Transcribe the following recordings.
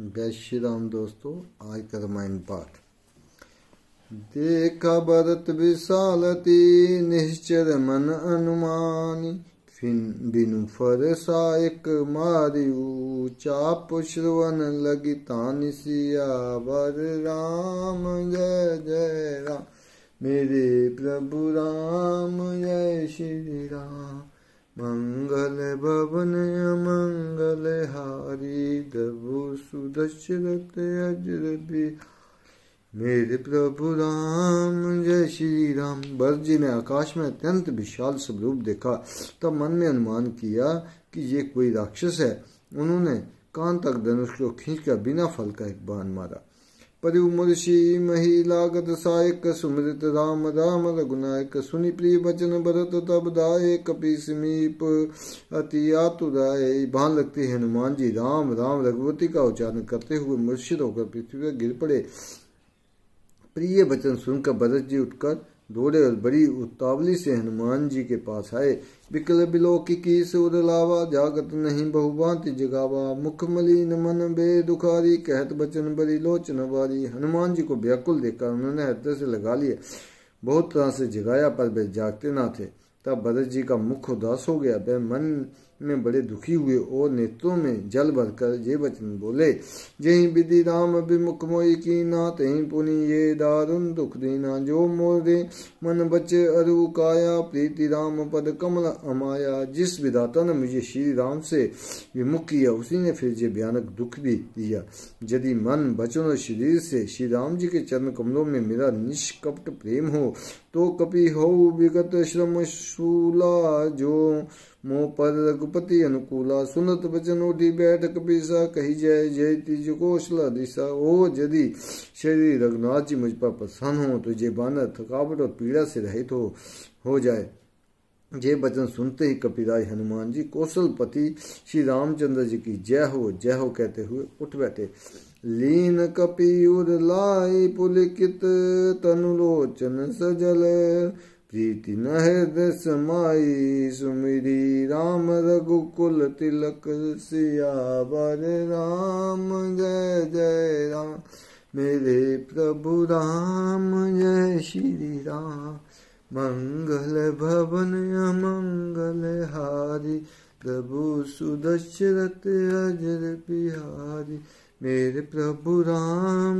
जय श्री राम दोस्तों आज का रामायण पाठ देखा भरत विशालती निश्चर मन अनुमानी फिन बिनु फर सायक मारियु चाप श्रवन लगी तानि सियावर राम जय जय राम मेरे प्रभु राम जय श्री राम मंगल भवन अमंगल हारी दबो सुदशरथ अजर भी मेरे प्रभु राम जय श्री राम भरत जी ने आकाश में अत्यंत विशाल स्वरूप देखा तब मन में अनुमान किया कि ये कोई राक्षस है उन्होंने कान तक धनुष को खींचकर बिना फल का एक बाण मारा परिमुषि मही लागत सायक सुमृत राम राम रघुनायक सुनि प्रिय बचन भरत तब दाये कपि समीप अति आतुराए भान लगते हनुमान जी राम राम रघुवती का उच्चारण करते हुए मूर्छित होकर पृथ्वी पर गिर पड़े प्रिय वचन सुनकर भरत जी उठकर दौड़े और बड़ी उतावली से हनुमान जी के पास आए बिकल बिलो की सुर लावा जागत नहीं बहुबांति जगावा मुख मलिन मन बे दुखारी कहत बचन बरी लोचन बारी हनुमान जी को व्याकुल देखकर उन्होंने हृदय से लगा लिया बहुत तरह से जगाया पर वे जागते ना थे तब भरत जी का मुख उदास हो गया वह मन में बड़े दुखी हुए और नेत्रों में जल भरकर ये वचन बोले जय विधि राम अभिमुख मोई की ना तही पुनि ये दारुण दुख देना जो मोर दे मन बचे अरु काया प्रीति राम पद कमल अमाया जिस विधाता ने मुझे श्री राम से विमुख किया उसी ने फिर ये भयानक दुख भी दिया यदि मन बचन और शरीर से श्री राम जी के चरण कमलों में मेरा निष्कपट प्रेम हो तो कपि हो विगत श्रम शूला जो मोह पर रघुपति अनुकूला सुनत बचन उठी बैठक पीसा कही जय जय तीज कौशला दिशा ओ यदि श्री रघुनाथ जी मुझ पर प्रसन्न हो तो ये बानर थकावट और पीड़ा से रहित हो हो जाए ये वचन सुनते ही कपिराज हनुमान जी कौशल पति श्री रामचंद्र जी की जय हो जय हो कहते हुए उठ बैठे लीन कपि उर लाई पुलिकित तनुलोचन सजल प्रीति न हृदय समाई सुमिरी राम रघुकुल तिलक सियावर राम जय जय राम मेरे प्रभु राम जय श्री राम मंगल भवन अमंगल हारी प्रभु सुदशरथ अजर बिहारी मेरे प्रभु राम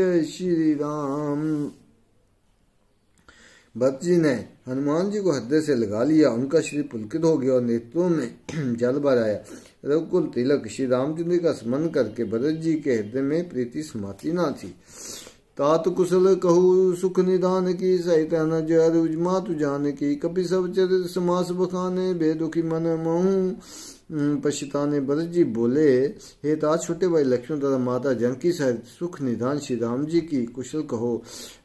जय श्री राम भक्त जी ने हनुमान जी को हृदय से लगा लिया उनका श्री पुलकित हो गया और नेत्रों में जल भर आया रघुकुल तिलक श्री रामचंद्र का स्मरण करके भरत जी के हृदय में प्रीति समाती ना थी तात कुशल कहू सुख निदान की सहित नजर मातु जान की कपि सब चरित समास बखाने बेदुखी मन महू हम्म, पशिताने भरत जी बोले हे ता छोटे भाई लक्ष्मण तथा माता जनकी सहित सुख निधान श्री राम जी की कुशल कहो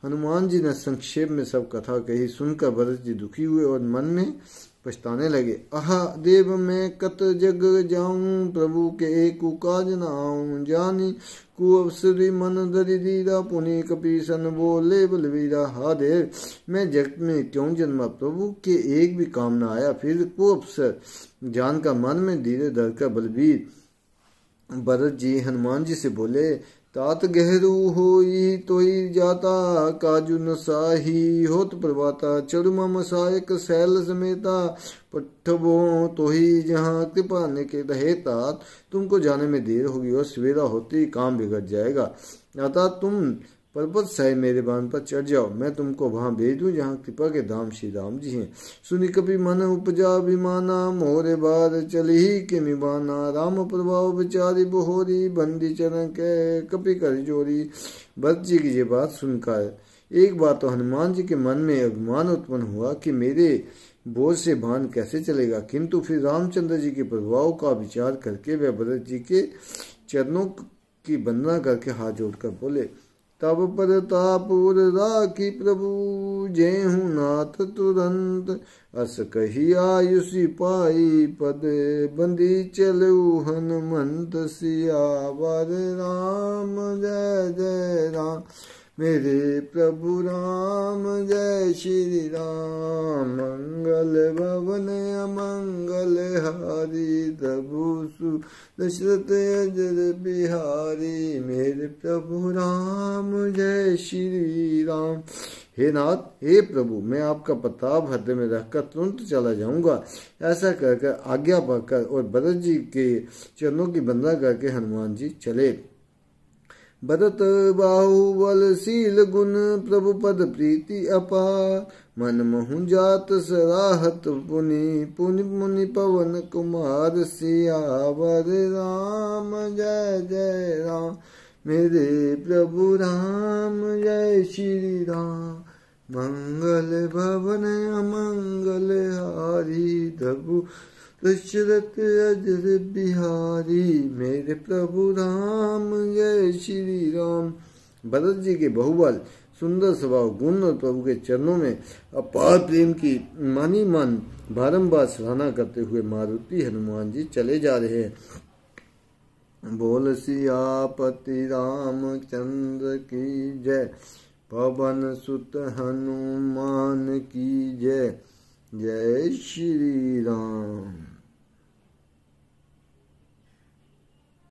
हनुमान जी ने संक्षेप में सब कथा कही सुनकर भरत जी दुखी हुए और मन में पछताने लगे आह देव मैं कत जग जाऊं प्रभु के एक काज न आऊं जानी कु अवसरी मन दरी दीदा पुनि कपी सन बोले बलवीरा हा देव मैं जगत में क्यों जन्मा प्रभु के एक भी काम न आया फिर कु अवसर जान का मन में धीरे धर का बलवीर भरत जी हनुमान जी से बोले तात गहरू होई तोई जाता काजुन साही होत प्रभाता चरुमा मम सायक शैल समेता पठबो तोही जहाँ कृपा ने के रहे तात तुमको जाने में देर होगी और सवेरा होती ही काम बिगड़ जाएगा अतः तुम पर्वत साहे मेरे बांध पर चढ़ जाओ मैं तुमको वहां भेज दूं जहां कृपा के धाम श्री राम जी हैं सुनी कपि मन उपजा अभिमाना मोहरे बार चली ही के मिबाना राम प्रभाव बिचारी बहोरी बंदी चरण के कपी कर जोरी भरत जी की ये बात सुनकर एक बार तो हनुमान जी के मन में अभिमान उत्पन्न हुआ कि मेरे बोझ से भान कैसे चलेगा किंतु फिर रामचंद्र जी के प्रभाव का विचार करके वह भरत जी के चरणों की वंदना करके हाथ जोड़कर बोले तब परतापुर राखी प्रभु जेहू नाथ तुरंत अस कही आयुषी पाई पद बंदी चलू हनुमंत सियावर राम जय जय राम मेरे प्रभु राम जय श्री राम मंगल भवन अमंगल हारी प्रभु सु दशरथ अजर बिहारी मेरे प्रभु राम श्री राम हे नाथ हे प्रभु मैं आपका प्रताप हृदय में रखकर तुरंत चला जाऊंगा ऐसा कहकर आज्ञा पाकर और भरत जी के चरणों की बंदा करके हनुमान जी चले भरत बाहुबल सील गुण प्रभु पद प्रीति अपार मन मोहन जात सराहत पुनि पुनि मुनि पवन कुमार सियावर राम जय जय राम मेरे प्रभु राम जय श्री राम मंगल भवन अमंगल हारी प्रभु दशरथ अजर बिहारी मेरे प्रभु राम जय श्री राम भरत जी के बहुबल सुंदर स्वभाव गुण और प्रभु के चरणों में अपार प्रेम की मानी मन बारम्बार सराहना करते हुए मारुति हनुमान जी चले जा रहे हैं बोल सियापति रामचंद्र की जय पवन सुत हनुमान की जय जय श्री राम